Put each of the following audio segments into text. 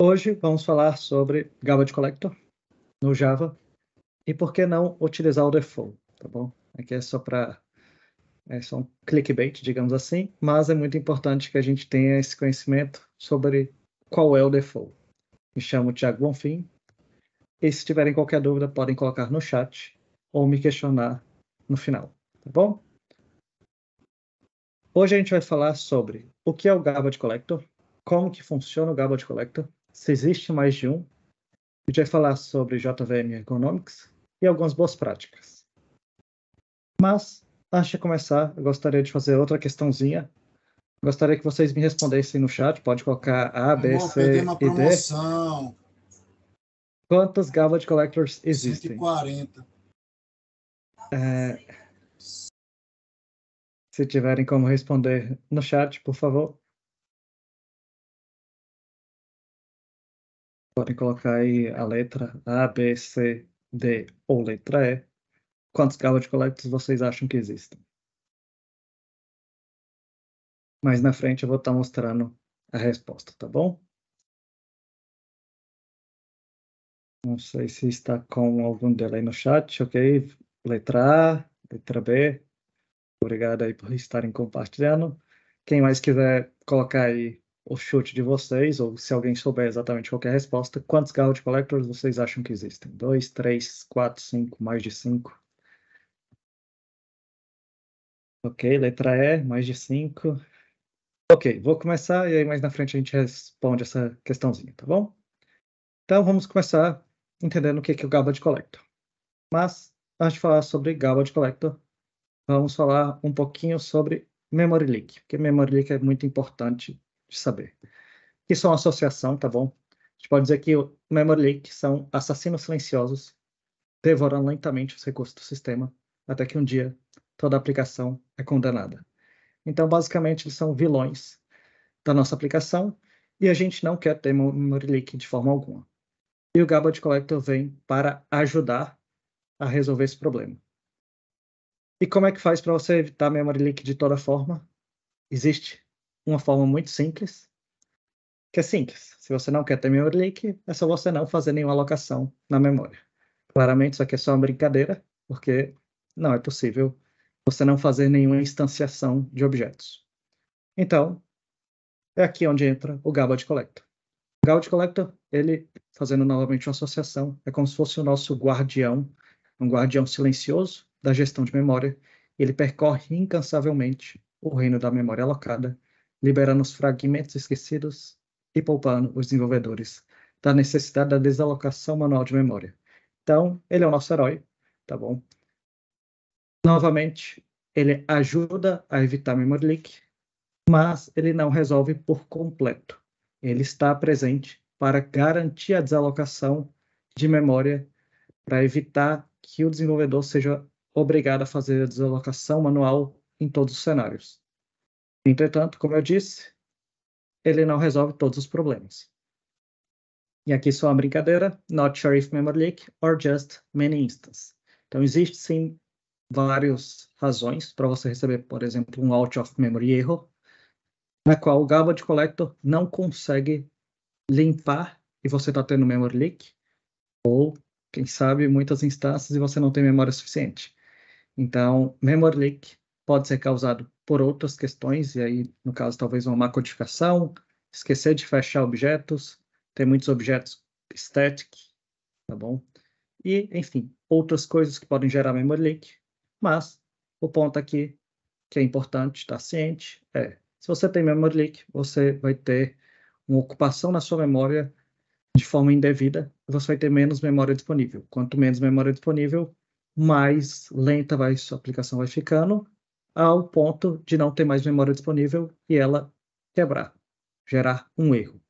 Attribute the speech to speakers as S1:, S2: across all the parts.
S1: Hoje vamos falar sobre garbage collector no Java e por que não utilizar o default, tá bom? Aqui é só para é só um clickbait, digamos assim, mas é muito importante que a gente tenha esse conhecimento sobre qual é o default. Me chamo Thiago Bonfim e se tiverem qualquer dúvida podem colocar no chat ou me questionar no final, tá bom? Hoje a gente vai falar sobre o que é o garbage collector, como que funciona o garbage collector se existe mais de um. A gente vai falar sobre JVM Economics e algumas boas práticas. Mas, antes de começar, eu gostaria de fazer outra questãozinha. Gostaria que vocês me respondessem no chat. Pode colocar A, B, C uma e D. Quantas Garbage Collectors existem? 140. É... Se tiverem como responder no chat, por favor. podem colocar aí a letra A, B, C, D ou letra E. Quantos garbage collectors vocês acham que existem? Mas na frente eu vou estar mostrando a resposta, tá bom? Não sei se está com algum delay no chat, ok? Letra A, letra B. Obrigado aí por estarem compartilhando. Quem mais quiser colocar aí o chute de vocês, ou se alguém souber exatamente qualquer é resposta, quantos Garrod Collectors vocês acham que existem? Dois, três, quatro, cinco, mais de cinco? Ok, letra E, mais de cinco. Ok, vou começar e aí mais na frente a gente responde essa questãozinha, tá bom? Então vamos começar entendendo o que é, o garbage Collector. Mas, antes de falar sobre garbage Collector, vamos falar um pouquinho sobre Memory Leak, porque Memory Leak é muito importante de saber, que são associação, tá bom? A gente pode dizer que o memory leak são assassinos silenciosos devorando lentamente os recursos do sistema até que um dia toda a aplicação é condenada. Então, basicamente, eles são vilões da nossa aplicação e a gente não quer ter memory leak de forma alguma. E o Garbage Collector vem para ajudar a resolver esse problema. E como é que faz para você evitar memory leak de toda forma? Existe uma forma muito simples, que é simples. Se você não quer ter memory leak, é só você não fazer nenhuma alocação na memória. Claramente, isso aqui é só uma brincadeira, porque não é possível você não fazer nenhuma instanciação de objetos. Então, é aqui onde entra o Garbage Collector. O Garbage Collector, ele, fazendo novamente uma associação, é como se fosse o nosso guardião, um guardião silencioso da gestão de memória. Ele percorre incansavelmente o reino da memória alocada liberando os fragmentos esquecidos e poupando os desenvolvedores da necessidade da desalocação manual de memória. Então, ele é o nosso herói, tá bom? Novamente, ele ajuda a evitar memory leak, mas ele não resolve por completo. Ele está presente para garantir a desalocação de memória, para evitar que o desenvolvedor seja obrigado a fazer a desalocação manual em todos os cenários. Entretanto, como eu disse, ele não resolve todos os problemas. E aqui só uma brincadeira, not sure if memory leak or just many instances. Então, existe sim várias razões para você receber, por exemplo, um out of memory erro, na qual o garbage collector não consegue limpar e você está tendo memory leak, ou, quem sabe, muitas instâncias e você não tem memória suficiente. Então, memory leak pode ser causado por outras questões, e aí, no caso, talvez uma má codificação, esquecer de fechar objetos, tem muitos objetos static, tá bom? E, enfim, outras coisas que podem gerar memory leak, mas o ponto aqui que é importante estar ciente é, se você tem memory leak, você vai ter uma ocupação na sua memória de forma indevida, você vai ter menos memória disponível. Quanto menos memória disponível, mais lenta vai sua aplicação vai ficando ao ponto de não ter mais memória disponível e ela quebrar, gerar um erro.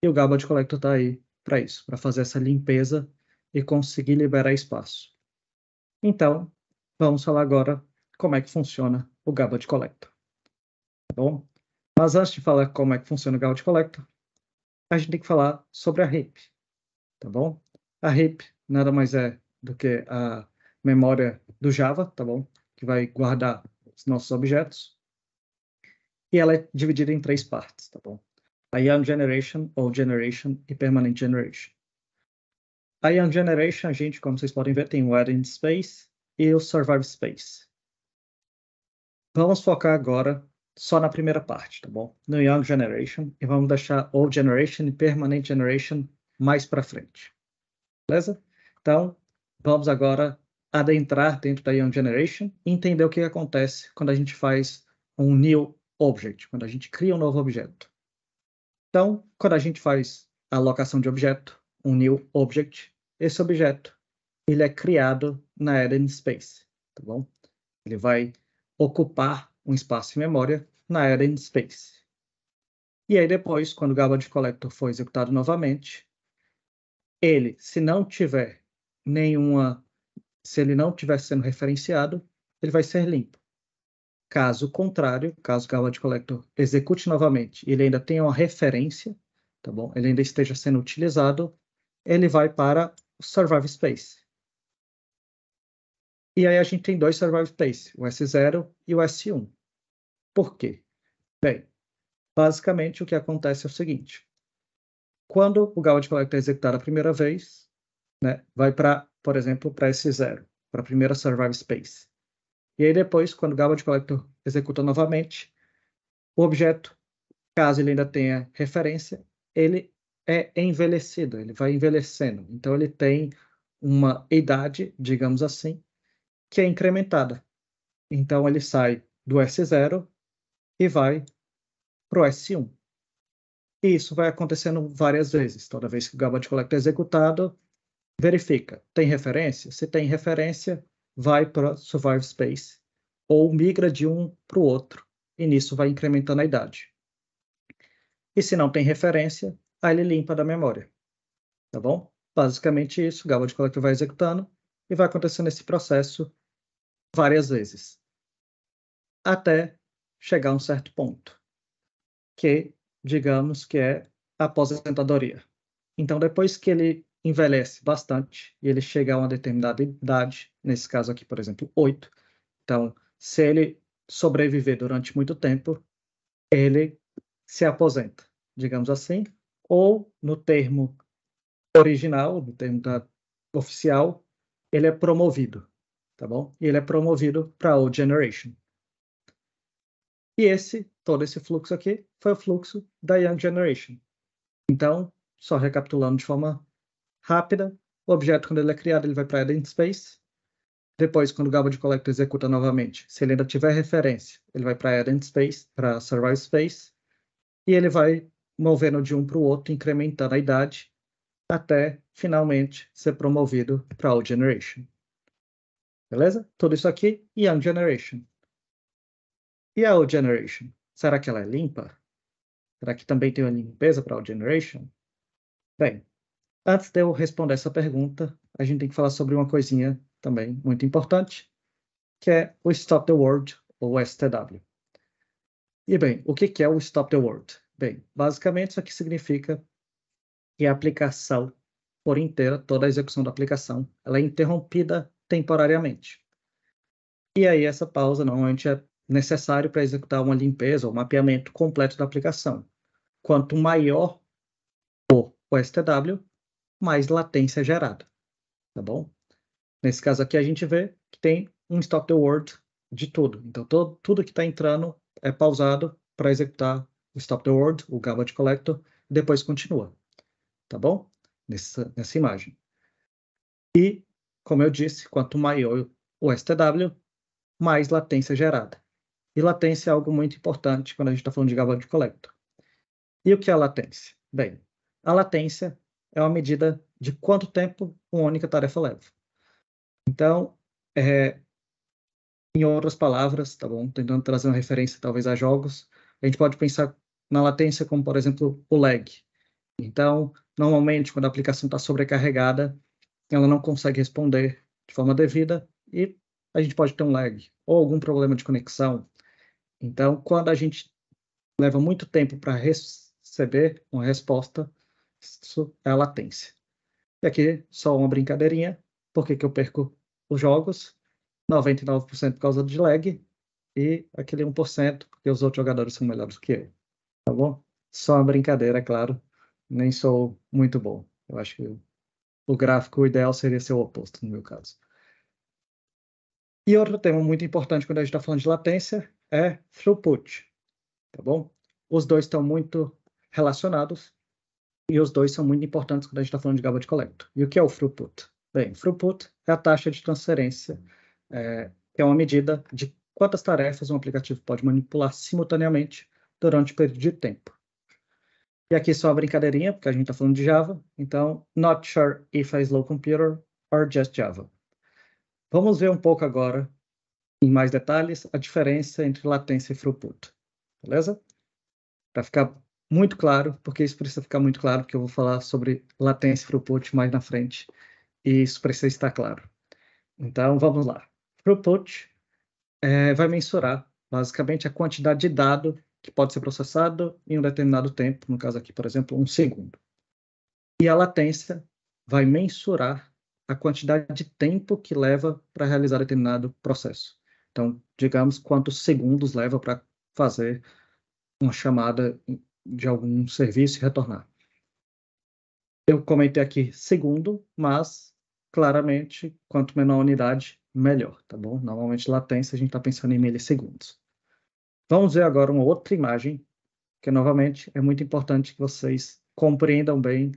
S1: E o Garbage Collector está aí para isso, para fazer essa limpeza e conseguir liberar espaço. Então, vamos falar agora como é que funciona o Garbage Collector. Tá bom? Mas antes de falar como é que funciona o Garbage Collector, a gente tem que falar sobre a heap, tá bom? A heap nada mais é do que a memória do Java, tá bom? Que vai guardar os nossos objetos, e ela é dividida em três partes, tá bom? A Young Generation, Old Generation e Permanent Generation. A Young Generation, a gente, como vocês podem ver, tem o wedding Space e o Survive Space. Vamos focar agora só na primeira parte, tá bom? No Young Generation e vamos deixar Old Generation e Permanent Generation mais para frente. Beleza? Então, vamos agora adentrar dentro da Young Generation e entender o que acontece quando a gente faz um new object, quando a gente cria um novo objeto. Então, quando a gente faz a alocação de objeto, um new object, esse objeto ele é criado na Eden Space, tá bom? Ele vai ocupar um espaço de memória na Eden Space. E aí depois, quando o garbage collector for executado novamente, ele, se não tiver nenhuma se ele não estiver sendo referenciado, ele vai ser limpo. Caso contrário, caso o Garbage Collector execute novamente, ele ainda tenha uma referência, tá bom? Ele ainda esteja sendo utilizado, ele vai para o Survive Space. E aí a gente tem dois Survive Space, o S0 e o S1. Por quê? Bem, basicamente o que acontece é o seguinte. Quando o Garbage Collector é executado a primeira vez, né, vai para por exemplo, para S0 para a primeira survive space. E aí depois, quando o Garbage Collector executa novamente, o objeto, caso ele ainda tenha referência, ele é envelhecido, ele vai envelhecendo. Então ele tem uma idade, digamos assim, que é incrementada. Então ele sai do S0 e vai para o S1. E isso vai acontecendo várias vezes. Toda vez que o Garbage Collector é executado, verifica, tem referência? Se tem referência, vai para Survive Space ou migra de um para o outro, e nisso vai incrementando a idade. E se não tem referência, aí ele limpa da memória. Tá bom? Basicamente isso, o Gaba de Collector vai executando e vai acontecendo esse processo várias vezes, até chegar a um certo ponto, que digamos que é a aposentadoria. Então, depois que ele envelhece bastante e ele chega a uma determinada idade, nesse caso aqui, por exemplo, 8. Então, se ele sobreviver durante muito tempo, ele se aposenta, digamos assim, ou no termo original, no termo da, oficial, ele é promovido, tá bom? E ele é promovido para Old Generation. E esse, todo esse fluxo aqui, foi o fluxo da Young Generation. Então, só recapitulando de forma rápida. O objeto, quando ele é criado, ele vai para Edit Space. Depois, quando o Garbage Collector executa novamente, se ele ainda tiver referência, ele vai para Edit Space, para Survive Space, e ele vai movendo de um para o outro, incrementando a idade, até finalmente ser promovido para All Generation. Beleza? Tudo isso aqui, Young Generation. E a Old Generation? Será que ela é limpa? Será que também tem uma limpeza para Old Generation? Bem, Antes de eu responder essa pergunta, a gente tem que falar sobre uma coisinha também muito importante, que é o Stop the World, ou STW. E bem, o que é o Stop the World? Bem, basicamente isso aqui significa que a aplicação por inteira, toda a execução da aplicação, ela é interrompida temporariamente. E aí essa pausa normalmente é necessário para executar uma limpeza ou um mapeamento completo da aplicação. Quanto maior for o STW, mais latência gerada, tá bom? Nesse caso aqui, a gente vê que tem um stop the word de tudo. Então, todo, tudo que está entrando é pausado para executar o stop the word, o garbage collector, e depois continua, tá bom? Nessa, nessa imagem. E, como eu disse, quanto maior o STW, mais latência gerada. E latência é algo muito importante quando a gente está falando de garbage collector. E o que é latência? Bem, a latência é uma medida de quanto tempo uma única tarefa leva. Então, é, em outras palavras, tá bom? Tentando trazer uma referência talvez a jogos, a gente pode pensar na latência como, por exemplo, o lag. Então, normalmente, quando a aplicação está sobrecarregada, ela não consegue responder de forma devida e a gente pode ter um lag ou algum problema de conexão. Então, quando a gente leva muito tempo para receber uma resposta, isso é a latência. E aqui, só uma brincadeirinha, por que, que eu perco os jogos? 99% por causa de lag e aquele 1% porque os outros jogadores são melhores que eu, tá bom? Só uma brincadeira, é claro, nem sou muito bom. Eu acho que o gráfico ideal seria ser o oposto, no meu caso. E outro tema muito importante quando a gente está falando de latência é throughput, tá bom? Os dois estão muito relacionados, e os dois são muito importantes quando a gente está falando de Garbage Collector. E o que é o throughput? Bem, throughput é a taxa de transferência, é, que é uma medida de quantas tarefas um aplicativo pode manipular simultaneamente durante um período de tempo. E aqui só uma brincadeirinha, porque a gente está falando de Java, então, not sure if a slow computer or just Java. Vamos ver um pouco agora, em mais detalhes, a diferença entre latência e throughput, beleza? Para ficar muito claro, porque isso precisa ficar muito claro, porque eu vou falar sobre latência e throughput mais na frente, e isso precisa estar claro. Então, vamos lá. Throughput é, vai mensurar, basicamente, a quantidade de dado que pode ser processado em um determinado tempo, no caso aqui, por exemplo, um segundo. E a latência vai mensurar a quantidade de tempo que leva para realizar determinado processo. Então, digamos quantos segundos leva para fazer uma chamada de algum serviço e retornar. Eu comentei aqui segundo, mas claramente, quanto menor a unidade, melhor, tá bom? Normalmente, latência, a gente está pensando em milissegundos. Vamos ver agora uma outra imagem, que novamente é muito importante que vocês compreendam bem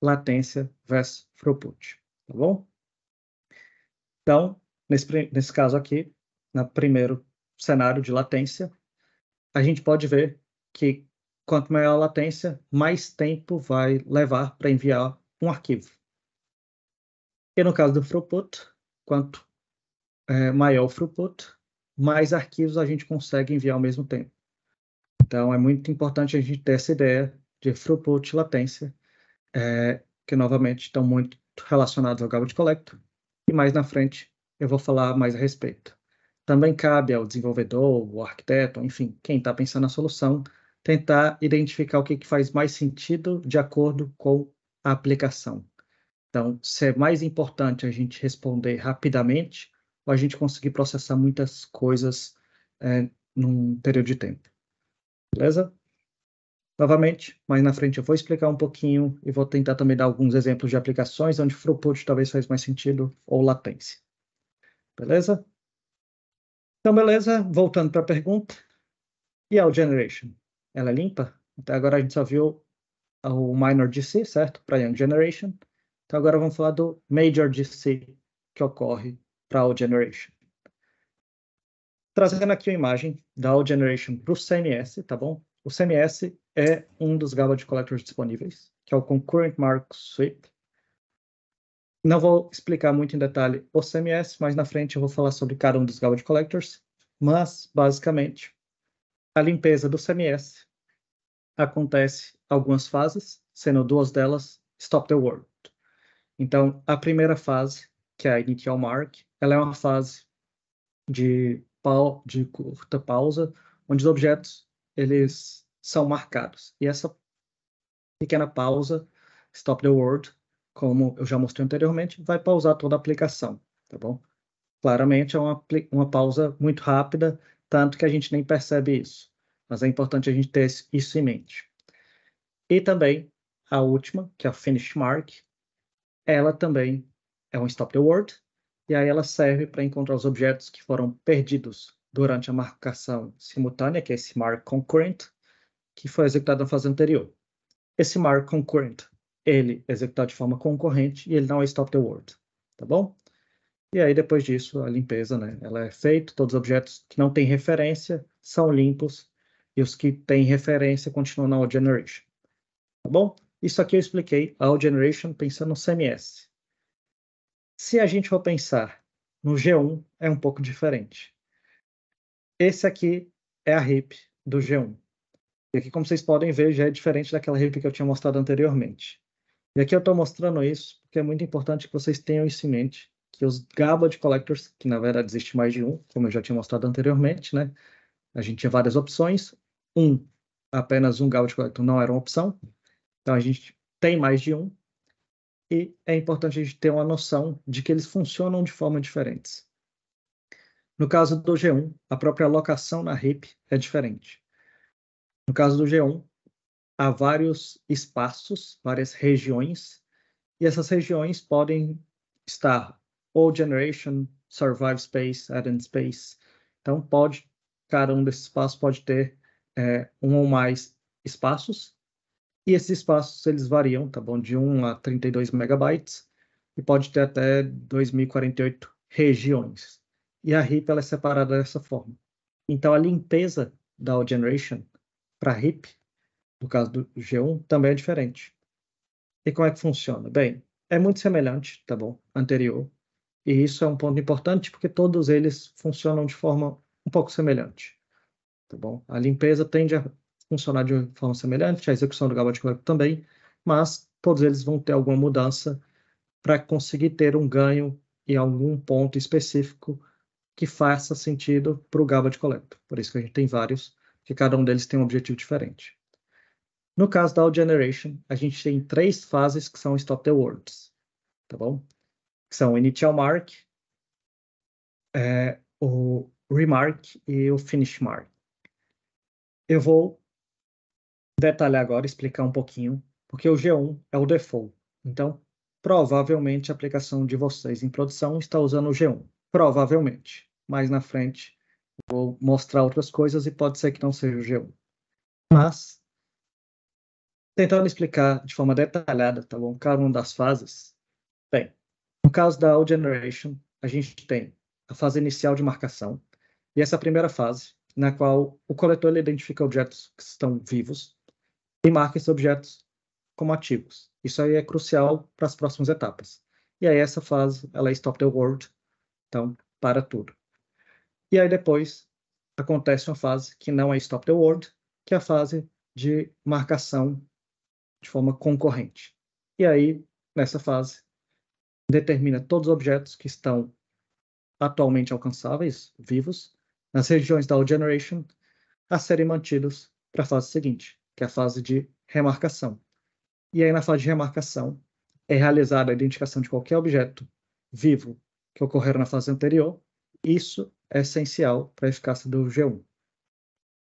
S1: latência versus throughput, tá bom? Então, nesse, nesse caso aqui, no primeiro cenário de latência, a gente pode ver que Quanto maior a latência, mais tempo vai levar para enviar um arquivo. E no caso do throughput, quanto é, maior o throughput, mais arquivos a gente consegue enviar ao mesmo tempo. Então, é muito importante a gente ter essa ideia de throughput e latência, é, que novamente estão muito relacionados ao garbage collector, e mais na frente eu vou falar mais a respeito. Também cabe ao desenvolvedor, ao arquiteto, enfim, quem está pensando na solução, tentar identificar o que, que faz mais sentido de acordo com a aplicação. Então, se é mais importante a gente responder rapidamente ou a gente conseguir processar muitas coisas é, num período de tempo. Beleza? Novamente, mais na frente eu vou explicar um pouquinho e vou tentar também dar alguns exemplos de aplicações onde throughput talvez faz mais sentido ou latência. Beleza? Então, beleza, voltando para a pergunta. E o generation? ela é limpa. Até então, agora a gente só viu o minor DC, certo? Para Young Generation. Então agora vamos falar do major DC que ocorre para Old Generation. Trazendo aqui a imagem da Old Generation para o CMS, tá bom? O CMS é um dos garbage collectors disponíveis, que é o Concurrent Mark Sweep. Não vou explicar muito em detalhe o CMS, mas na frente eu vou falar sobre cada um dos garbage collectors. Mas, basicamente, a limpeza do CMS acontece algumas fases, sendo duas delas Stop the World. Então, a primeira fase, que é a Initial Mark, ela é uma fase de, de curta pausa, onde os objetos eles são marcados. E essa pequena pausa, Stop the World, como eu já mostrei anteriormente, vai pausar toda a aplicação, tá bom? Claramente é uma, uma pausa muito rápida tanto que a gente nem percebe isso. Mas é importante a gente ter isso em mente. E também a última, que é a finish mark, ela também é um stop the word, e aí ela serve para encontrar os objetos que foram perdidos durante a marcação simultânea, que é esse mark concurrent, que foi executado na fase anterior. Esse mark concurrent, ele é executado de forma concorrente e ele não é stop the word, tá bom? E aí, depois disso, a limpeza, né? Ela é feita, todos os objetos que não têm referência são limpos e os que têm referência continuam na old generation. Tá bom? Isso aqui eu expliquei, a old generation pensando no CMS. Se a gente for pensar no G1, é um pouco diferente. Esse aqui é a RIP do G1. E aqui, como vocês podem ver, já é diferente daquela RIP que eu tinha mostrado anteriormente. E aqui eu estou mostrando isso porque é muito importante que vocês tenham isso em mente que os garbage collectors, que na verdade existe mais de um, como eu já tinha mostrado anteriormente, né? A gente tinha várias opções. Um, apenas um garbage collector não era uma opção. Então a gente tem mais de um. E é importante a gente ter uma noção de que eles funcionam de forma diferentes. No caso do G1, a própria alocação na RIP é diferente. No caso do G1, há vários espaços, várias regiões, e essas regiões podem estar Old Generation, Survive Space, Add Space. Então, pode, cada um desses espaços pode ter é, um ou mais espaços. E esses espaços, eles variam, tá bom? De 1 a 32 megabytes e pode ter até 2048 regiões. E a RIP, ela é separada dessa forma. Então, a limpeza da Old generation para RIP, no caso do G1, também é diferente. E como é que funciona? Bem, é muito semelhante, tá bom? Anterior, e isso é um ponto importante porque todos eles funcionam de forma um pouco semelhante. Tá bom? A limpeza tende a funcionar de forma semelhante, a execução do de Collector também, mas todos eles vão ter alguma mudança para conseguir ter um ganho em algum ponto específico que faça sentido para o de Collector. Por isso que a gente tem vários, que cada um deles tem um objetivo diferente. No caso da All Generation, a gente tem três fases que são Stop the Words, tá bom? que são o Initial Mark, é, o Remark e o Finish Mark. Eu vou detalhar agora, explicar um pouquinho, porque o G1 é o default. Então, provavelmente a aplicação de vocês em produção está usando o G1. Provavelmente. Mais na frente, vou mostrar outras coisas e pode ser que não seja o G1. Mas, tentando explicar de forma detalhada, tá bom? Cada uma das fases. Bem, no caso da All Generation, a gente tem a fase inicial de marcação, e essa primeira fase, na qual o coletor identifica objetos que estão vivos e marca esses objetos como ativos. Isso aí é crucial para as próximas etapas. E aí essa fase, ela é Stop the World, então, para tudo. E aí depois acontece uma fase que não é Stop the World, que é a fase de marcação de forma concorrente. E aí, nessa fase, determina todos os objetos que estão atualmente alcançáveis, vivos, nas regiões da old Generation, a serem mantidos para a fase seguinte, que é a fase de remarcação. E aí, na fase de remarcação, é realizada a identificação de qualquer objeto vivo que ocorrer na fase anterior. Isso é essencial para a eficácia do G1.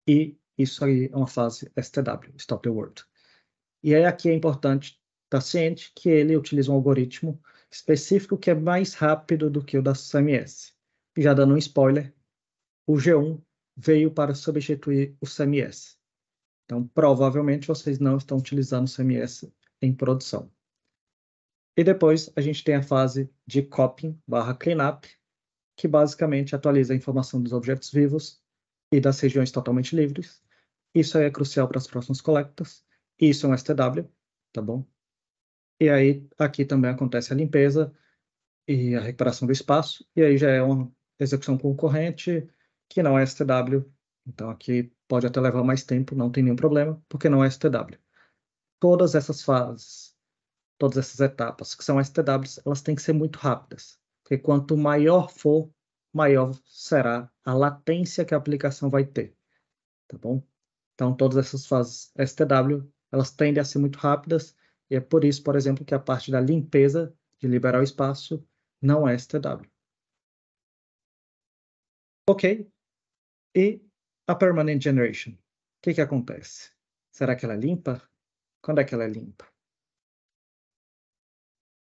S1: E isso aí é uma fase STW, Stop the World. E aí aqui é importante estar ciente que ele utiliza um algoritmo específico que é mais rápido do que o da CMS. Já dando um spoiler, o G1 veio para substituir o CMS. Então, provavelmente vocês não estão utilizando o CMS em produção. E depois a gente tem a fase de copying barra cleanup, que basicamente atualiza a informação dos objetos vivos e das regiões totalmente livres. Isso é crucial para as próximas coletas. Isso é um STW, tá bom? E aí, aqui também acontece a limpeza e a recuperação do espaço, e aí já é uma execução concorrente que não é STW. Então, aqui pode até levar mais tempo, não tem nenhum problema, porque não é STW. Todas essas fases, todas essas etapas que são STWs, elas têm que ser muito rápidas, porque quanto maior for, maior será a latência que a aplicação vai ter, tá bom? Então, todas essas fases STW, elas tendem a ser muito rápidas, e é por isso, por exemplo, que a parte da limpeza de liberar o espaço não é STW. Ok. E a permanent generation. O que, que acontece? Será que ela é limpa? Quando é que ela é limpa?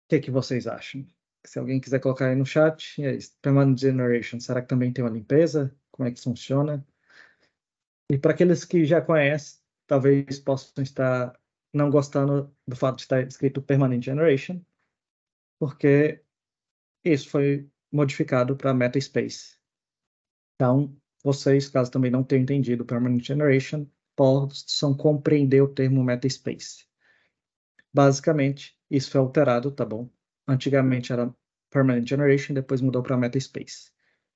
S1: O que, que vocês acham? Se alguém quiser colocar aí no chat, é isso. Permanent generation, será que também tem uma limpeza? Como é que funciona? E para aqueles que já conhecem, talvez possam estar não gostando do fato de estar escrito Permanent Generation, porque isso foi modificado para Space. Então, vocês, caso também não tenham entendido Permanent Generation, possam compreender o termo Space. Basicamente, isso foi alterado, tá bom? Antigamente era Permanent Generation, depois mudou para Space.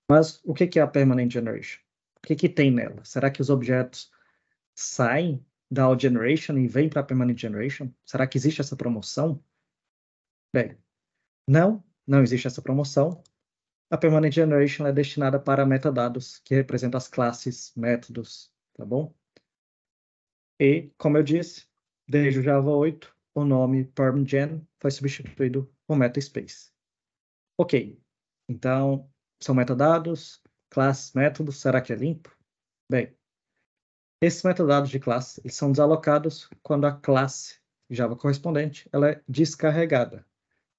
S1: Mas o que é a Permanent Generation? O que, que tem nela? Será que os objetos saem da All Generation e vem para a Permanent Generation? Será que existe essa promoção? Bem, não, não existe essa promoção. A Permanent Generation é destinada para metadados, que representam as classes, métodos, tá bom? E, como eu disse, desde o Java 8, o nome PermGen foi substituído por MetaSpace. Ok, então, são metadados, classes, métodos, será que é limpo? Bem, esses metadados de classe eles são desalocados quando a classe Java correspondente ela é descarregada.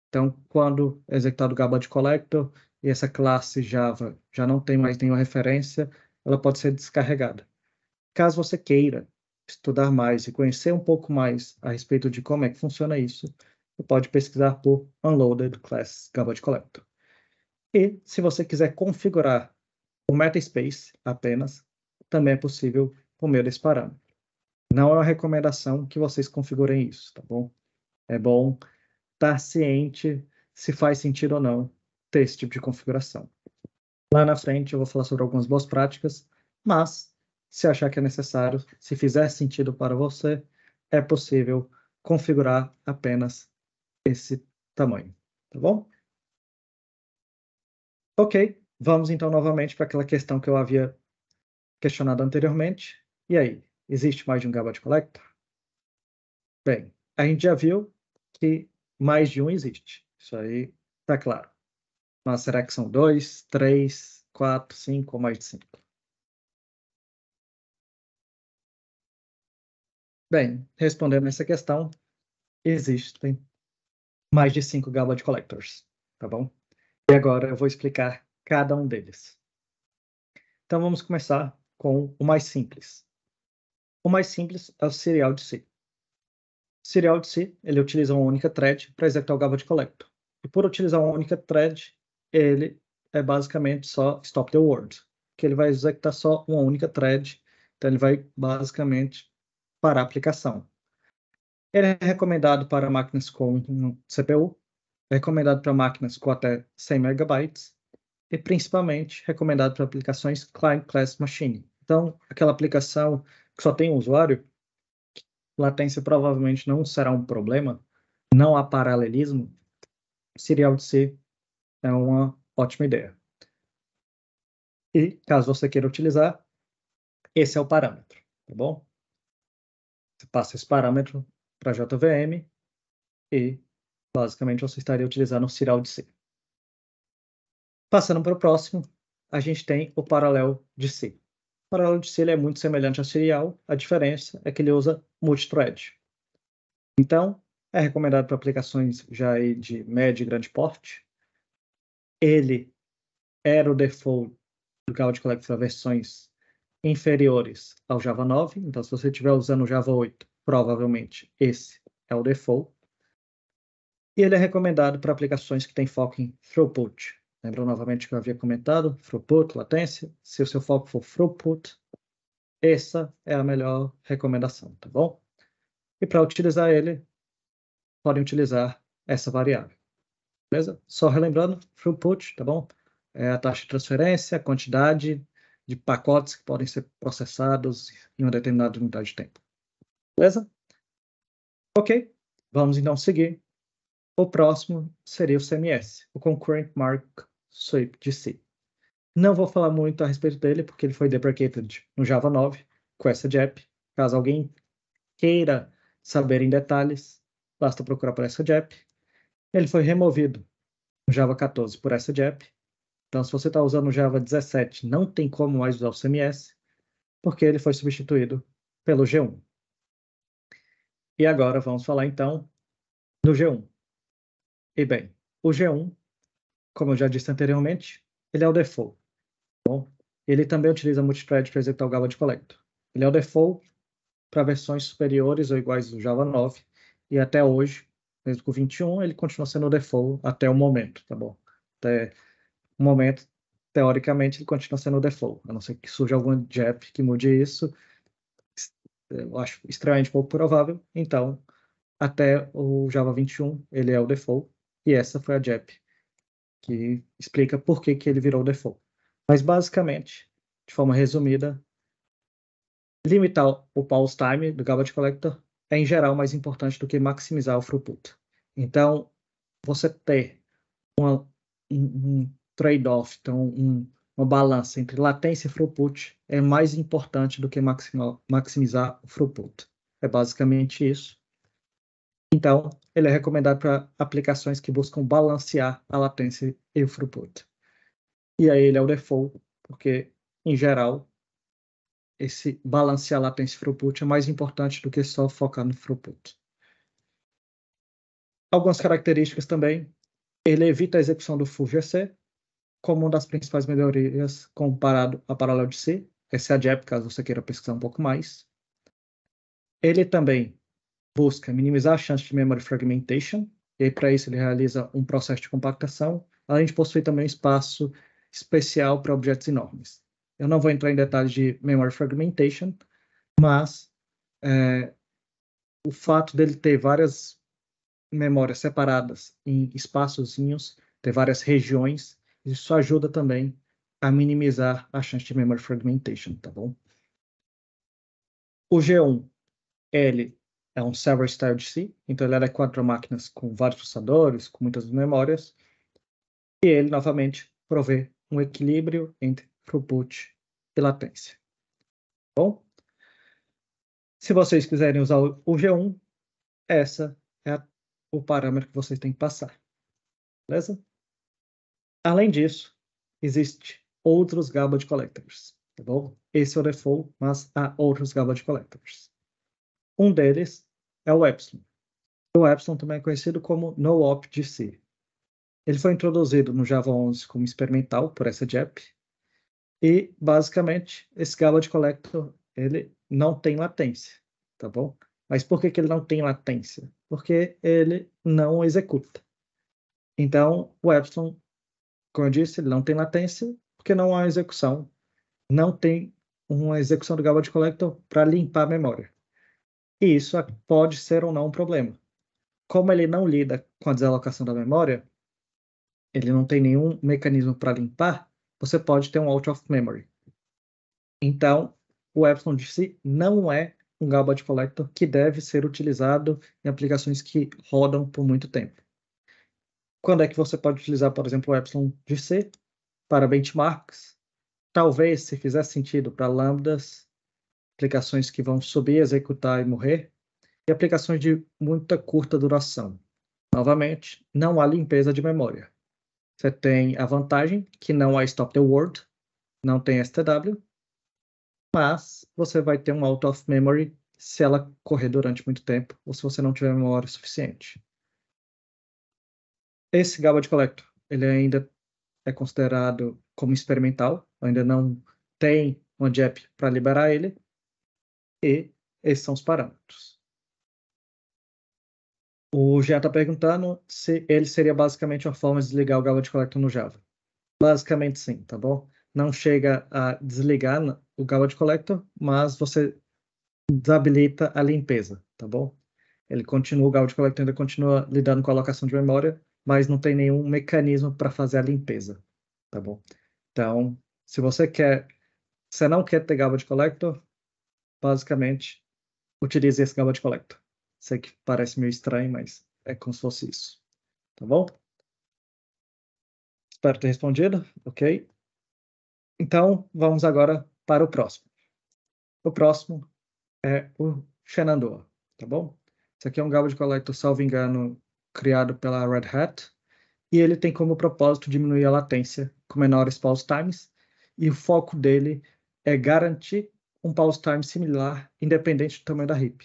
S1: Então, quando é executado o garbage collector e essa classe Java já não tem mais nenhuma referência, ela pode ser descarregada. Caso você queira estudar mais e conhecer um pouco mais a respeito de como é que funciona isso, você pode pesquisar por Unloaded Class Garbage Collector. E se você quiser configurar o MetaSpace apenas, também é possível por meio desse parâmetro. Não é uma recomendação que vocês configurem isso, tá bom? É bom estar tá ciente se faz sentido ou não ter esse tipo de configuração. Lá na frente eu vou falar sobre algumas boas práticas, mas se achar que é necessário, se fizer sentido para você, é possível configurar apenas esse tamanho, tá bom? Ok, vamos então novamente para aquela questão que eu havia questionado anteriormente. E aí, existe mais de um garbage collector? Bem, a gente já viu que mais de um existe. Isso aí está claro. Mas será que são dois, três, quatro, cinco ou mais de cinco? Bem, respondendo essa questão, existem mais de cinco garbage collectors, tá bom? E agora eu vou explicar cada um deles. Então vamos começar com o mais simples. O mais simples é o serial de C. serial de C, ele utiliza uma única thread para executar o garbage collector. E por utilizar uma única thread, ele é basicamente só stop the world, que ele vai executar só uma única thread, então ele vai basicamente parar a aplicação. Ele é recomendado para máquinas com CPU, é recomendado para máquinas com até 100 MB e principalmente recomendado para aplicações client class machine. Então, aquela aplicação que só tem um usuário, latência provavelmente não será um problema, não há paralelismo, serial de C é uma ótima ideia. E caso você queira utilizar, esse é o parâmetro, tá bom? Você passa esse parâmetro para JVM e basicamente você estaria utilizando o serial de C. Passando para o próximo, a gente tem o paralelo de C. O paralelo de ele é muito semelhante a serial, a diferença é que ele usa multithread. Então, é recomendado para aplicações já de médio e grande porte. Ele era o default do Cloud Collector para versões inferiores ao Java 9. Então, se você estiver usando o Java 8, provavelmente esse é o default. E ele é recomendado para aplicações que têm foco em throughput, Lembrando novamente que eu havia comentado, throughput, latência. Se o seu foco for throughput, essa é a melhor recomendação, tá bom? E para utilizar ele, podem utilizar essa variável. Beleza? Só relembrando, throughput, tá bom? É a taxa de transferência, a quantidade de pacotes que podem ser processados em uma determinada unidade de tempo. Beleza? Ok, vamos então seguir. O próximo seria o CMS, o Concurrent Mark de c Não vou falar muito a respeito dele, porque ele foi deprecated no Java 9, com essa JEP. Caso alguém queira saber em detalhes, basta procurar por essa JEP. Ele foi removido no Java 14 por essa JEP. Então, se você está usando o Java 17, não tem como mais usar o CMS, porque ele foi substituído pelo G1. E agora vamos falar então do G1. E bem, o G1 como eu já disse anteriormente, ele é o default. Bom, ele também utiliza multithread para executar o de Collector. Ele é o default para versões superiores ou iguais do Java 9 e até hoje, mesmo com 21, ele continua sendo o default até o momento, tá bom? Até o momento, teoricamente, ele continua sendo o default, a não ser que surja algum JEP que mude isso. Eu acho extremamente pouco provável. Então, até o Java 21, ele é o default e essa foi a JEP que explica por que, que ele virou default. Mas basicamente, de forma resumida, limitar o pause time do Garbage Collector é em geral mais importante do que maximizar o throughput. Então, você ter uma, um, trade-off, então um, uma balança entre latência e throughput é mais importante do que maximizar o throughput. É basicamente isso. Então, ele é recomendado para aplicações que buscam balancear a latência e o throughput. E aí ele é o default, porque, em geral, esse balancear latência e throughput é mais importante do que só focar no throughput. Algumas características também. Ele evita a execução do full GC, como uma das principais melhorias comparado a paralelo de C. Essa é a JEP, caso você queira pesquisar um pouco mais. Ele também busca minimizar a chance de memory fragmentation, e aí para isso ele realiza um processo de compactação, além de possuir também um espaço especial para objetos enormes. Eu não vou entrar em detalhes de memory fragmentation, mas é, o fato dele ter várias memórias separadas em espaçozinhos, ter várias regiões, isso ajuda também a minimizar a chance de memory fragmentation, tá bom? O G1, ele é um server style de si, então ele era quatro máquinas com vários processadores, com muitas memórias, e ele novamente provê um equilíbrio entre throughput e latência. Bom, se vocês quiserem usar o G1, essa é a, o parâmetro que vocês têm que passar, beleza? Além disso, existe outros garbage collectors, tá bom? Esse é o default, mas há outros garbage collectors. Um deles é o Epsilon. O Epsilon também é conhecido como op de C. Ele foi introduzido no Java 11 como experimental por essa JEP e, basicamente, esse garbage collector ele não tem latência, tá bom? Mas por que, que ele não tem latência? Porque ele não executa. Então, o Epsilon, como eu disse, ele não tem latência porque não há execução, não tem uma execução do garbage collector para limpar a memória. E isso pode ser ou não um problema. Como ele não lida com a desalocação da memória, ele não tem nenhum mecanismo para limpar, você pode ter um out of memory. Então, o Epsilon de não é um garbage collector que deve ser utilizado em aplicações que rodam por muito tempo. Quando é que você pode utilizar, por exemplo, o Epsilon de C para benchmarks? Talvez, se fizer sentido para lambdas, aplicações que vão subir, executar e morrer, e aplicações de muita curta duração. Novamente, não há limpeza de memória. Você tem a vantagem que não há Stop the World, não tem STW, mas você vai ter um out of memory se ela correr durante muito tempo ou se você não tiver memória suficiente. Esse Garbage Collector, ele ainda é considerado como experimental, ainda não tem uma JEP para liberar ele, e esses são os parâmetros. O Jean está perguntando se ele seria basicamente uma forma de desligar o Garbage Collector no Java. Basicamente sim, tá bom? Não chega a desligar o Garbage Collector, mas você desabilita a limpeza, tá bom? Ele continua, o Garbage Collector ainda continua lidando com a alocação de memória, mas não tem nenhum mecanismo para fazer a limpeza, tá bom? Então, se você quer, você não quer ter Garbage Collector, basicamente, utilize esse Garbage Collector. Sei que parece meio estranho, mas é como se fosse isso. Tá bom? Espero ter respondido, ok? Então, vamos agora para o próximo. O próximo é o Shenandoah, tá bom? Isso aqui é um Garbage Collector, salvo engano, criado pela Red Hat, e ele tem como propósito diminuir a latência com menores pause times, e o foco dele é garantir um pause time similar, independente do tamanho da heap.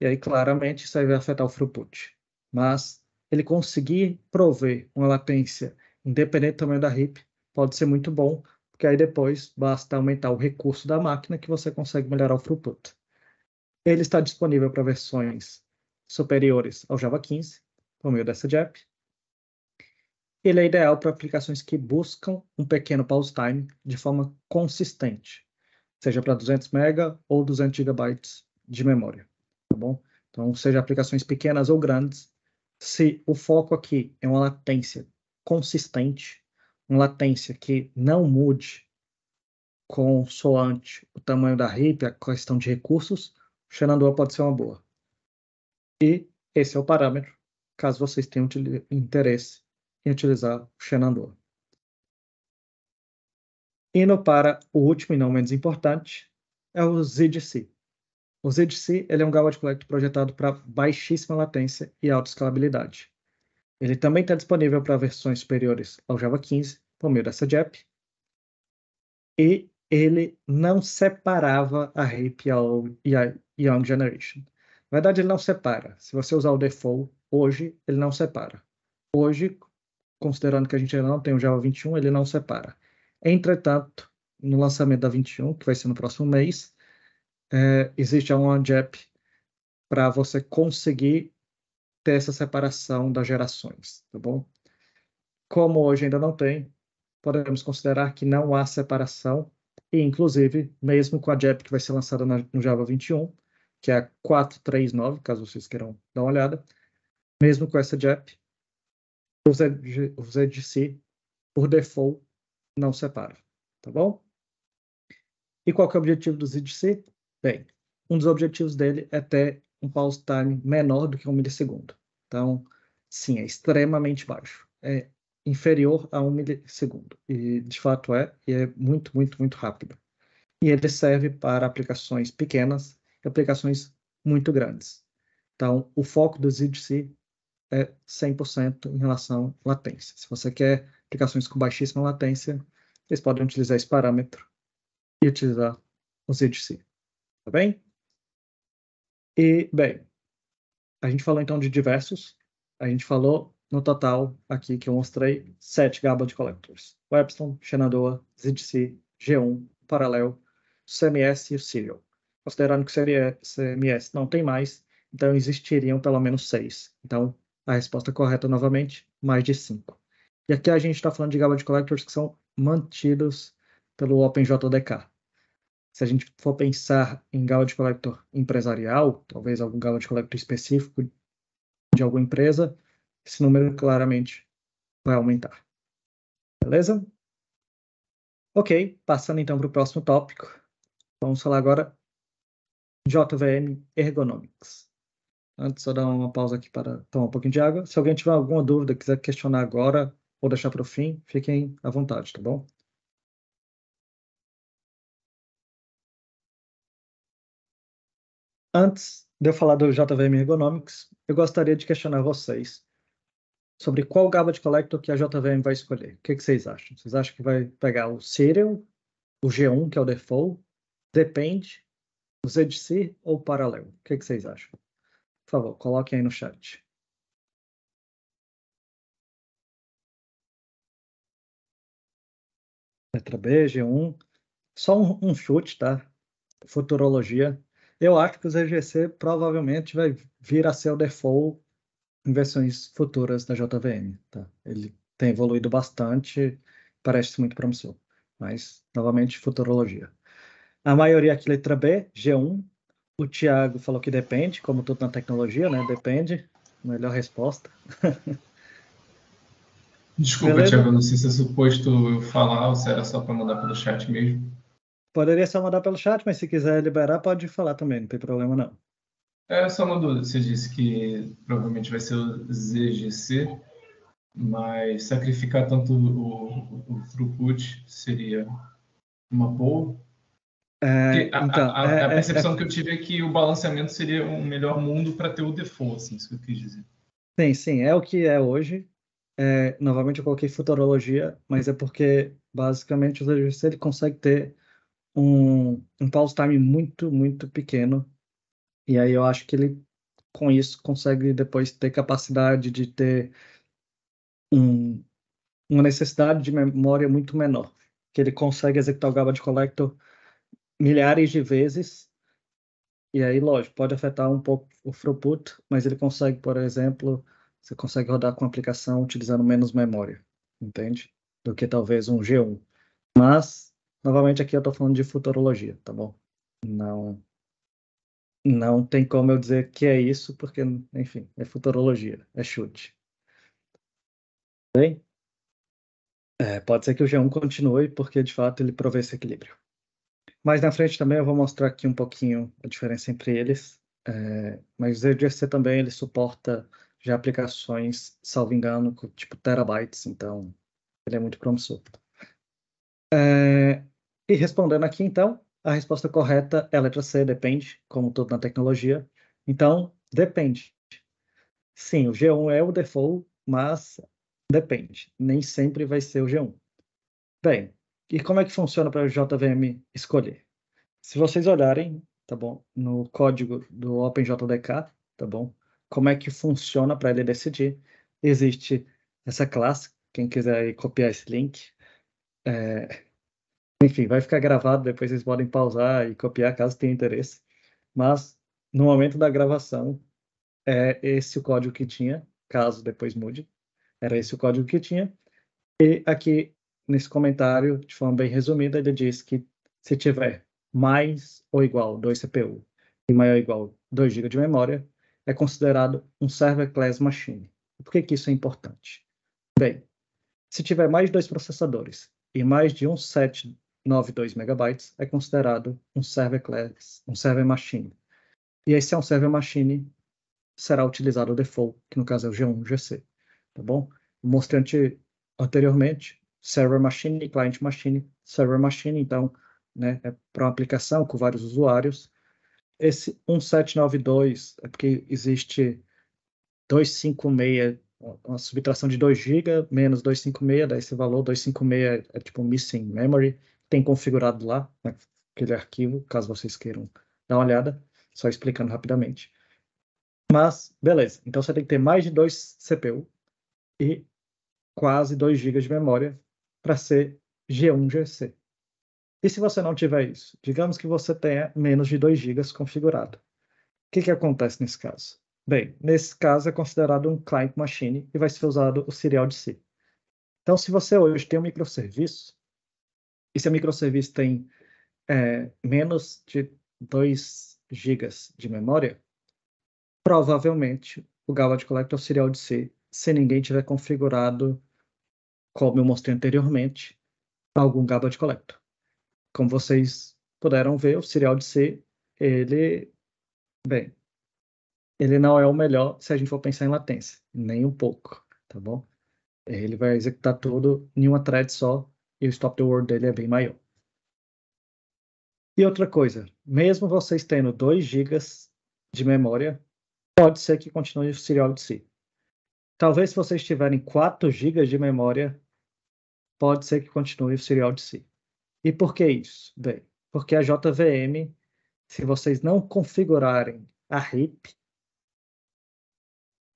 S1: E aí, claramente, isso aí vai afetar o throughput. Mas ele conseguir prover uma latência independente do tamanho da heap pode ser muito bom, porque aí depois basta aumentar o recurso da máquina que você consegue melhorar o throughput. Ele está disponível para versões superiores ao Java 15, por meio dessa JAP. Ele é ideal para aplicações que buscam um pequeno pause time de forma consistente seja para 200 MB ou 200 GB de memória, tá bom? Então, seja aplicações pequenas ou grandes, se o foco aqui é uma latência consistente, uma latência que não mude consoante o tamanho da RIP, a questão de recursos, o Shenandoah pode ser uma boa. E esse é o parâmetro, caso vocês tenham interesse em utilizar o Shenandoah. Indo para o último e não menos importante, é o ZDC. O ZDC ele é um de Collector projetado para baixíssima latência e alta escalabilidade. Ele também está disponível para versões superiores ao Java 15, por meio dessa JEP. E ele não separava a RAP e a Young Generation. Na verdade, ele não separa. Se você usar o default hoje, ele não separa. Hoje, considerando que a gente ainda não tem o Java 21, ele não separa. Entretanto, no lançamento da 21, que vai ser no próximo mês, é, existe uma JEP para você conseguir ter essa separação das gerações, tá bom? Como hoje ainda não tem, podemos considerar que não há separação, e inclusive, mesmo com a JEP que vai ser lançada na, no Java 21, que é a 439, caso vocês queiram dar uma olhada, mesmo com essa JEP, o EDC, por default, não separa, tá bom? E qual que é o objetivo do ZDC? Bem, um dos objetivos dele é ter um pause time menor do que um milissegundo. Então, sim, é extremamente baixo. É inferior a um milissegundo. E, de fato, é. E é muito, muito, muito rápido. E ele serve para aplicações pequenas e aplicações muito grandes. Então, o foco do ZDC é 100% em relação à latência. Se você quer aplicações com baixíssima latência, vocês podem utilizar esse parâmetro e utilizar o ZDC. Tá bem? E, bem, a gente falou então de diversos. A gente falou no total aqui que eu mostrei sete GABA de collectors: Webstorm, Shenandoah, ZDC, G1, Paralel, CMS e o Serial. Considerando que o CMS não tem mais, então existiriam pelo menos seis. Então, a resposta correta novamente, mais de cinco. E aqui a gente está falando de Garbage Collectors que são mantidos pelo OpenJDK. Se a gente for pensar em Garbage Collector empresarial, talvez algum Garbage Collector específico de alguma empresa, esse número claramente vai aumentar. Beleza? Ok, passando então para o próximo tópico, vamos falar agora JVM Ergonomics. Antes, só dar uma pausa aqui para tomar um pouquinho de água. Se alguém tiver alguma dúvida, quiser questionar agora, ou deixar para o fim, fiquem à vontade, tá bom? Antes de eu falar do JVM Ergonomics, eu gostaria de questionar vocês sobre qual garbage collector que a JVM vai escolher. O que, que vocês acham? Vocês acham que vai pegar o Serial, o G1, que é o default, depende, o ZDC ou o Paralelo? O que, que vocês acham? Por favor, coloquem aí no chat. Letra B, G1. Só um, um chute, tá? Futurologia. Eu acho que o ZGC provavelmente vai vir a ser o default em versões futuras da JVM. Tá? Ele tem evoluído bastante, parece muito promissor. Mas, novamente, futurologia. A maioria aqui, letra B, G1. O Tiago falou que depende, como tudo na tecnologia, né? Depende. Melhor resposta. Desculpa, Tiago, Thiago, não sei se é suposto eu falar ou se era só para mandar pelo chat mesmo. Poderia só mandar pelo chat, mas se quiser liberar, pode falar também, não tem problema não. É só uma dúvida, você disse que provavelmente vai ser o ZGC, mas sacrificar tanto o, o, o throughput seria uma boa? É, então, a, a, é, a é, é percepção é, que eu tive é que o balanceamento seria um melhor mundo para ter o default, assim, isso que eu quis dizer. Sim, sim, é o que é hoje é, novamente eu coloquei futurologia, mas é porque basicamente o CGC ele consegue ter um, um pause time muito, muito pequeno. E aí eu acho que ele, com isso, consegue depois ter capacidade de ter um, uma necessidade de memória muito menor. Que ele consegue executar o garbage collector milhares de vezes. E aí, lógico, pode afetar um pouco o throughput, mas ele consegue, por exemplo, você consegue rodar com a aplicação utilizando menos memória, entende? Do que talvez um G1. Mas, novamente, aqui eu estou falando de futurologia, tá bom? Não, não tem como eu dizer que é isso, porque, enfim, é futurologia, é chute. Bem, é, pode ser que o G1 continue, porque de fato ele provê esse equilíbrio. Mais na frente também eu vou mostrar aqui um pouquinho a diferença entre eles, é, mas o ZDC também ele suporta já aplicações, salvo engano, tipo terabytes, então ele é muito promissor. É, e respondendo aqui, então, a resposta correta é a letra C, depende, como tudo na tecnologia. Então, depende. Sim, o G1 é o default, mas depende. Nem sempre vai ser o G1. Bem, e como é que funciona para o JVM escolher? Se vocês olharem, tá bom, no código do OpenJDK, tá bom, como é que funciona para ele decidir. Existe essa classe, quem quiser copiar esse link. É... Enfim, vai ficar gravado, depois vocês podem pausar e copiar caso tenha interesse. Mas no momento da gravação, é esse o código que tinha, caso depois mude. Era esse o código que tinha. E aqui nesse comentário, de forma bem resumida, ele diz que se tiver mais ou igual 2 CPU e maior ou igual 2 GB de memória, é considerado um server class machine. Por que, que isso é importante? Bem, se tiver mais de dois processadores e mais de um set megabytes, é considerado um server class, um server machine. E aí, se é um server machine, será utilizado o default, que no caso é o G1 GC, tá bom? Mostrei anteriormente, server machine e client machine. Server machine, então, né, é para uma aplicação com vários usuários, esse 1792 é porque existe 256, uma subtração de 2 GB menos 256, daí esse valor 256 é tipo missing memory, tem configurado lá né, aquele arquivo, caso vocês queiram dar uma olhada, só explicando rapidamente. Mas, beleza, então você tem que ter mais de 2 CPU e quase 2 GB de memória para ser G1 GC. E se você não tiver isso? Digamos que você tenha menos de 2 GB configurado. O que, que acontece nesse caso? Bem, nesse caso é considerado um client machine e vai ser usado o serial de si. Então, se você hoje tem um microserviço, e se o microserviço tem é, menos de 2 GB de memória, provavelmente o Gawad Collector é o serial de C, se ninguém tiver configurado, como eu mostrei anteriormente, algum Gawad Collector como vocês puderam ver, o Serial de C, ele, bem, ele não é o melhor se a gente for pensar em latência, nem um pouco, tá bom? Ele vai executar tudo em uma thread só e o stop the word dele é bem maior. E outra coisa, mesmo vocês tendo 2 GB de memória, pode ser que continue o serial de C. Talvez se vocês tiverem 4 GB de memória, pode ser que continue o serial de si. E por que isso? Bem, porque a JVM, se vocês não configurarem a RIP,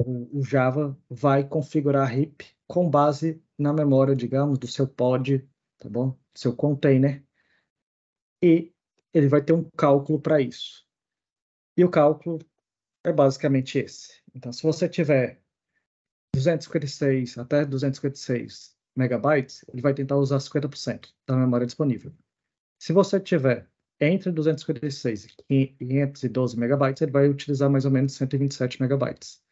S1: o Java vai configurar a RIP com base na memória, digamos, do seu pod, tá bom? Do seu container. E ele vai ter um cálculo para isso. E o cálculo é basicamente esse. Então, se você tiver 256 até 256 megabytes, ele vai tentar usar 50% da memória disponível. Se você tiver entre 256 e 512 megabytes, ele vai utilizar mais ou menos 127 megabytes.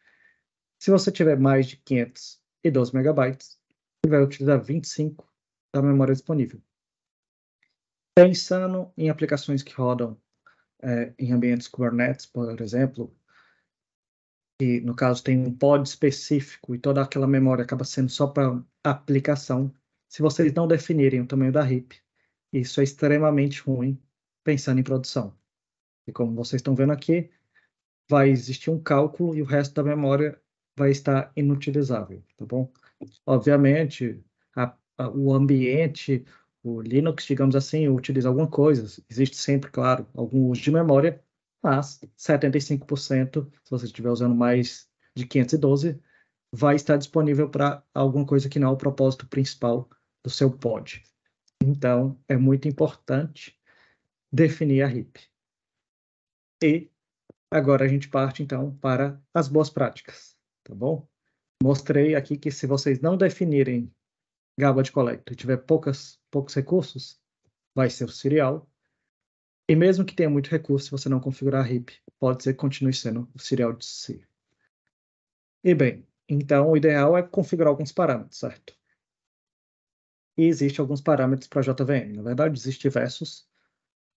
S1: Se você tiver mais de 512 megabytes, ele vai utilizar 25 da memória disponível. Pensando em aplicações que rodam é, em ambientes Kubernetes, por exemplo, que no caso tem um pod específico e toda aquela memória acaba sendo só para aplicação, se vocês não definirem o tamanho da heap, isso é extremamente ruim pensando em produção. E como vocês estão vendo aqui, vai existir um cálculo e o resto da memória vai estar inutilizável, tá bom? Obviamente, a, a, o ambiente, o Linux, digamos assim, utiliza alguma coisa. Existe sempre, claro, algum uso de memória, mas 75%, se você estiver usando mais de 512, vai estar disponível para alguma coisa que não é o propósito principal do seu pod. Então, é muito importante definir a RIP. E agora a gente parte, então, para as boas práticas, tá bom? Mostrei aqui que se vocês não definirem Gaba de Collector e tiver poucas, poucos recursos, vai ser o serial. E mesmo que tenha muito recurso, se você não configurar a heap, pode ser que continue sendo o serial de si. E bem, então o ideal é configurar alguns parâmetros, certo? E existem alguns parâmetros para JVM. Na verdade, existem diversos.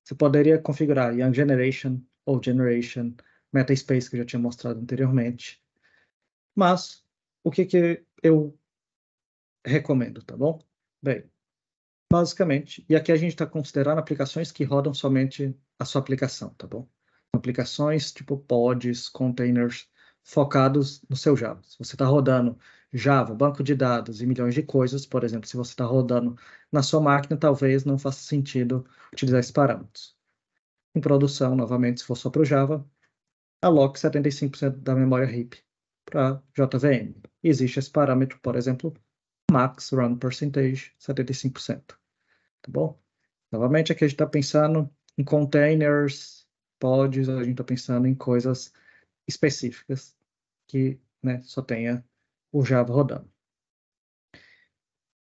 S1: Você poderia configurar Young Generation ou Generation, Metaspace, que eu já tinha mostrado anteriormente. Mas, o que, que eu recomendo, tá bom? Bem, basicamente. E aqui a gente está considerando aplicações que rodam somente a sua aplicação, tá bom? Aplicações tipo pods, containers, focados no seu Java. Se você está rodando Java, banco de dados e milhões de coisas, por exemplo, se você está rodando na sua máquina, talvez não faça sentido utilizar esses parâmetros. Em produção, novamente, se for só para o Java, aloque 75% da memória RIP para JVM. Existe esse parâmetro, por exemplo, max run percentage, 75% tá bom? Novamente, aqui a gente está pensando em containers, pods, a gente está pensando em coisas específicas que né, só tenha o Java rodando.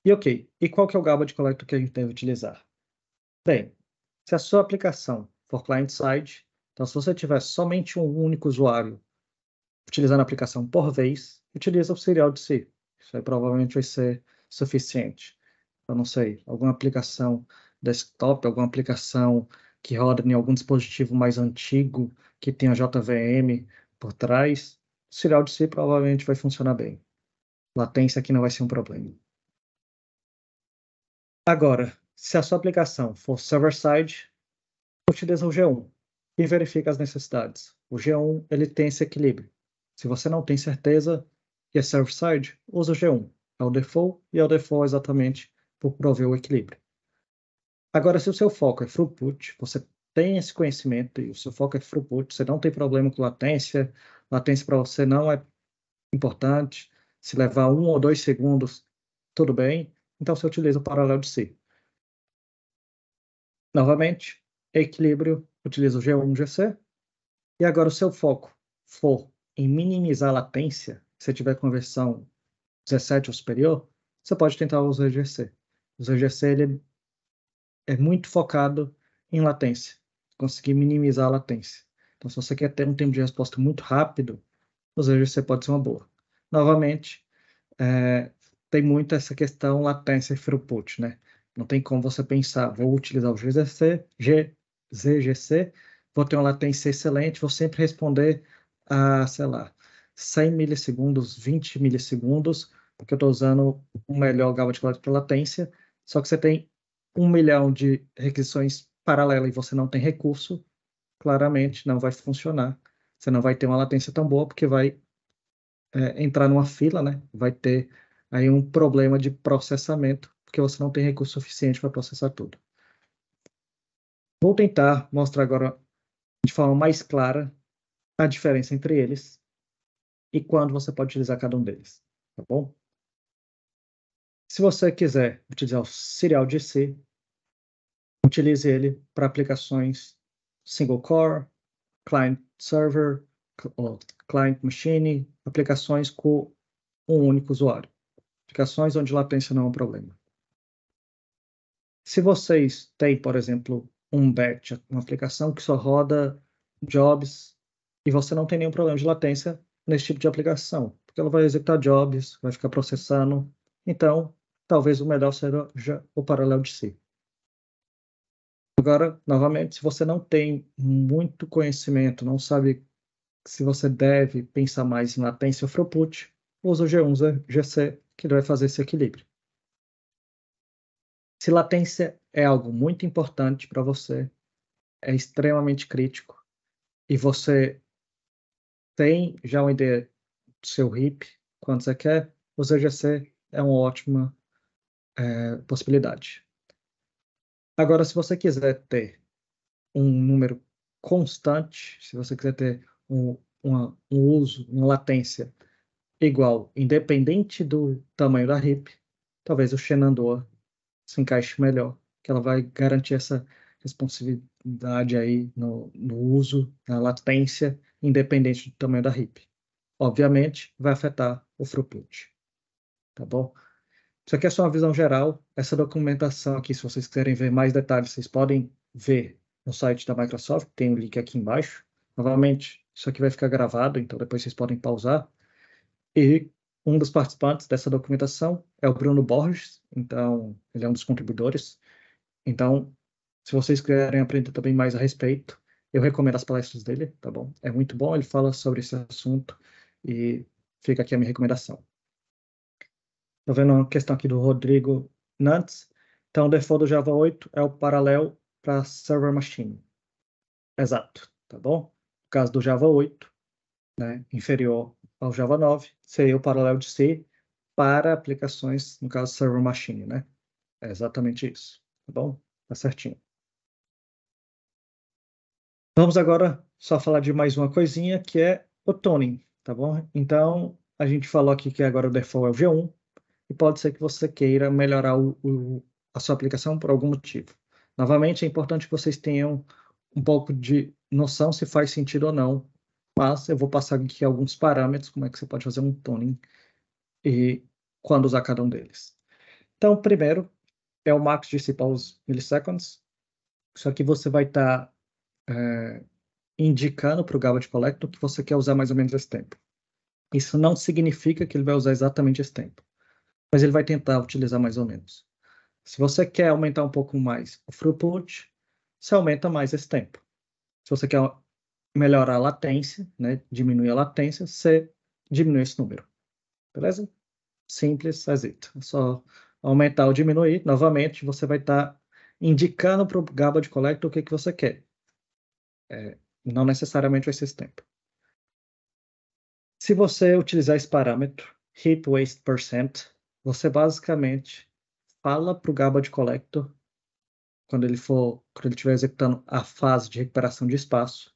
S1: E ok, e qual que é o Garbage Collector que a gente deve utilizar? Bem, se a sua aplicação for client-side, então se você tiver somente um único usuário utilizando a aplicação por vez, utiliza o serial de si. Isso aí provavelmente vai ser suficiente eu não sei, alguma aplicação desktop, alguma aplicação que roda em algum dispositivo mais antigo, que tenha JVM por trás, o serial de C provavelmente vai funcionar bem. Latência aqui não vai ser um problema. Agora, se a sua aplicação for server-side, utiliza o G1 e verifica as necessidades. O G1 ele tem esse equilíbrio. Se você não tem certeza e é server-side, usa o G1. É o default e é o default exatamente por prover o equilíbrio. Agora, se o seu foco é throughput, você tem esse conhecimento e o seu foco é throughput, você não tem problema com latência, latência para você não é importante, se levar um ou dois segundos, tudo bem, então você utiliza o paralelo de si. Novamente, equilíbrio, utiliza o G1, GC, e agora o seu foco for em minimizar a latência, se tiver com a versão 17 ou superior, você pode tentar usar o GC. O ZGC é, é muito focado em latência, conseguir minimizar a latência. Então, se você quer ter um tempo de resposta muito rápido, o ZGC pode ser uma boa. Novamente, é, tem muito essa questão latência e throughput, né? Não tem como você pensar, vou utilizar o GZC, G, ZGC, vou ter uma latência excelente, vou sempre responder a, sei lá, 100 milissegundos, 20 milissegundos, porque eu estou usando o melhor gama de para latência, só que você tem um milhão de requisições paralelas e você não tem recurso, claramente não vai funcionar. Você não vai ter uma latência tão boa porque vai é, entrar numa fila, né? Vai ter aí um problema de processamento porque você não tem recurso suficiente para processar tudo. Vou tentar mostrar agora de forma mais clara a diferença entre eles e quando você pode utilizar cada um deles, tá bom? Se você quiser utilizar o serial DC, utilize ele para aplicações single core, client server, client machine, aplicações com um único usuário. Aplicações onde latência não é um problema. Se vocês têm, por exemplo, um batch, uma aplicação que só roda jobs e você não tem nenhum problema de latência nesse tipo de aplicação, porque ela vai executar jobs, vai ficar processando. Então, talvez o melhor seja o paralelo de si. Agora, novamente, se você não tem muito conhecimento, não sabe se você deve pensar mais em latência ou throughput, usa o G1 GC, que vai fazer esse equilíbrio. Se latência é algo muito importante para você, é extremamente crítico, e você tem já uma ideia do seu RIP, quanto você é quer, é, o ZGC é uma ótima é, possibilidade. Agora, se você quiser ter um número constante, se você quiser ter um, uma, um uso, uma latência igual, independente do tamanho da RIP, talvez o Shenandoah se encaixe melhor, que ela vai garantir essa responsividade aí no, no uso, na latência, independente do tamanho da RIP. Obviamente, vai afetar o throughput, tá bom? Isso aqui é só uma visão geral. Essa documentação aqui, se vocês quiserem ver mais detalhes, vocês podem ver no site da Microsoft, tem o um link aqui embaixo. Novamente, isso aqui vai ficar gravado, então depois vocês podem pausar. E um dos participantes dessa documentação é o Bruno Borges, então ele é um dos contribuidores. Então, se vocês quiserem aprender também mais a respeito, eu recomendo as palestras dele, tá bom? É muito bom, ele fala sobre esse assunto e fica aqui a minha recomendação. Estou vendo uma questão aqui do Rodrigo Nantes. Então, o default do Java 8 é o paralelo para server machine. Exato, tá bom? No caso do Java 8, né, inferior ao Java 9, seria o paralelo de C para aplicações, no caso, server machine, né? É exatamente isso, tá bom? Tá certinho. Vamos agora só falar de mais uma coisinha, que é o toning, tá bom? Então, a gente falou aqui que agora o default é o G1, e pode ser que você queira melhorar o, o, a sua aplicação por algum motivo. Novamente, é importante que vocês tenham um pouco de noção se faz sentido ou não, mas eu vou passar aqui alguns parâmetros, como é que você pode fazer um tuning e quando usar cada um deles. Então, primeiro, é o max decibels milliseconds, só que você vai estar tá, é, indicando para o Garbage Collector que você quer usar mais ou menos esse tempo. Isso não significa que ele vai usar exatamente esse tempo mas ele vai tentar utilizar mais ou menos. Se você quer aumentar um pouco mais o throughput, você aumenta mais esse tempo. Se você quer melhorar a latência, né, diminuir a latência, você diminui esse número. Beleza? Simples, exito. É só aumentar ou diminuir. Novamente, você vai estar tá indicando para o de Collector o que, que você quer. É, não necessariamente vai ser esse tempo. Se você utilizar esse parâmetro, heat waste percent, você basicamente fala para o Garbage Collector, quando ele for, quando ele estiver executando a fase de recuperação de espaço,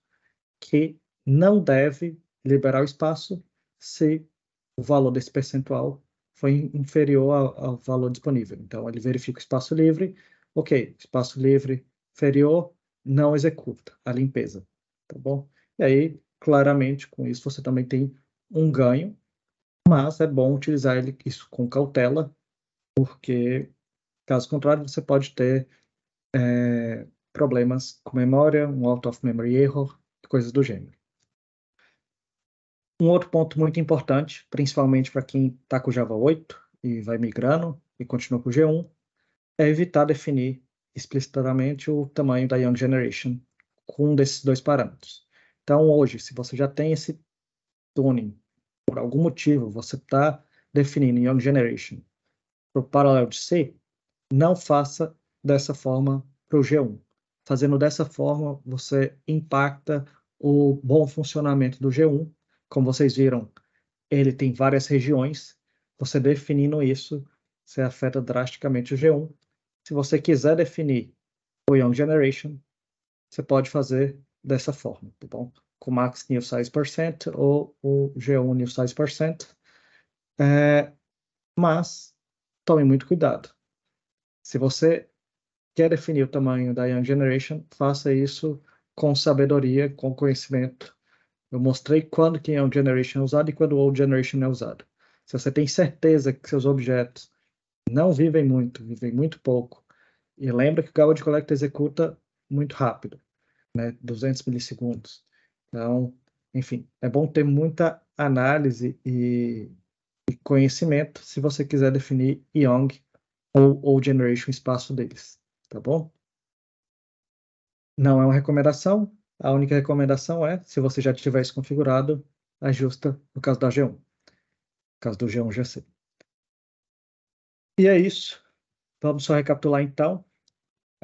S1: que não deve liberar o espaço se o valor desse percentual foi inferior ao, ao valor disponível. Então, ele verifica o espaço livre, ok, espaço livre inferior, não executa a limpeza, tá bom? E aí, claramente, com isso, você também tem um ganho mas é bom utilizar ele, isso com cautela, porque caso contrário você pode ter é, problemas com memória, um out of memory error, coisas do gênero. Um outro ponto muito importante, principalmente para quem está com Java 8 e vai migrando e continua com G1, é evitar definir explicitamente o tamanho da Young Generation com um desses dois parâmetros. Então, hoje, se você já tem esse tuning por algum motivo, você está definindo Young Generation para o Parallel de C, não faça dessa forma para o G1. Fazendo dessa forma, você impacta o bom funcionamento do G1. Como vocês viram, ele tem várias regiões. Você definindo isso, você afeta drasticamente o G1. Se você quiser definir o Young Generation, você pode fazer dessa forma, tá bom? com o Max News percent ou o G1 News percent, É, mas tome muito cuidado. Se você quer definir o tamanho da Young Generation, faça isso com sabedoria, com conhecimento. Eu mostrei quando que Young Generation é usado e quando Old Generation é usado. Se você tem certeza que seus objetos não vivem muito, vivem muito pouco, e lembra que o Garbage Collector executa muito rápido, né, 200 milissegundos. Então, enfim, é bom ter muita análise e, e conhecimento se você quiser definir Young ou Old Generation espaço deles, tá bom? Não é uma recomendação, a única recomendação é, se você já tiver isso configurado, ajusta no caso da G1. No caso do G1 GC. E é isso. Vamos só recapitular então.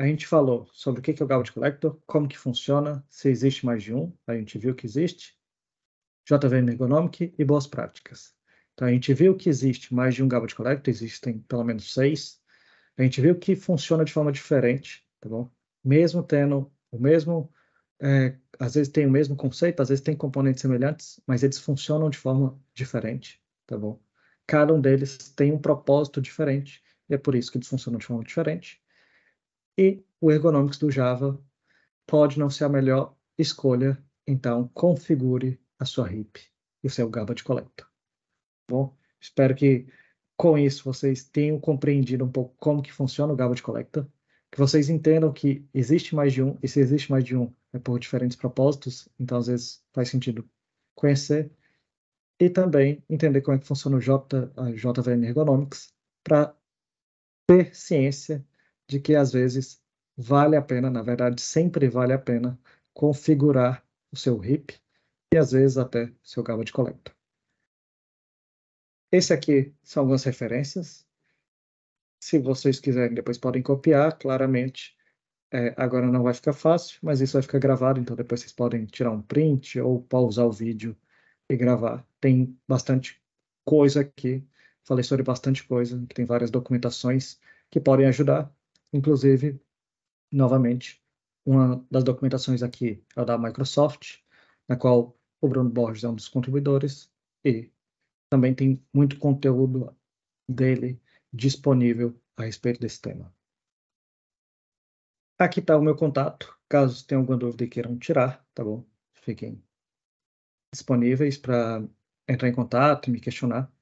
S1: A gente falou sobre o que é o Garbage Collector, como que funciona, se existe mais de um, a gente viu que existe, JVM Ergonomic e boas práticas. Então, a gente viu que existe mais de um Garbage Collector, existem pelo menos seis. A gente viu que funciona de forma diferente, tá bom? Mesmo tendo o mesmo, é, às vezes tem o mesmo conceito, às vezes tem componentes semelhantes, mas eles funcionam de forma diferente, tá bom? Cada um deles tem um propósito diferente, e é por isso que eles funcionam de forma diferente e o Ergonomics do Java pode não ser a melhor escolha, então configure a sua heap e o seu garbage collector. Tá bom, espero que com isso vocês tenham compreendido um pouco como que funciona o garbage collector, que vocês entendam que existe mais de um, e se existe mais de um é por diferentes propósitos, então às vezes faz sentido conhecer, e também entender como é que funciona o J, a JVM Ergonomics, para ter ciência de que às vezes vale a pena, na verdade, sempre vale a pena configurar o seu RIP e às vezes até seu cabo de coleta. Esse aqui são algumas referências. Se vocês quiserem, depois podem copiar, claramente. É, agora não vai ficar fácil, mas isso vai ficar gravado, então depois vocês podem tirar um print ou pausar o vídeo e gravar. Tem bastante coisa aqui, falei sobre bastante coisa, tem várias documentações que podem ajudar. Inclusive, novamente, uma das documentações aqui é da Microsoft, na qual o Bruno Borges é um dos contribuidores e também tem muito conteúdo dele disponível a respeito desse tema. Aqui está o meu contato, caso tenham alguma dúvida e queiram tirar, tá bom? Fiquem disponíveis para entrar em contato e me questionar.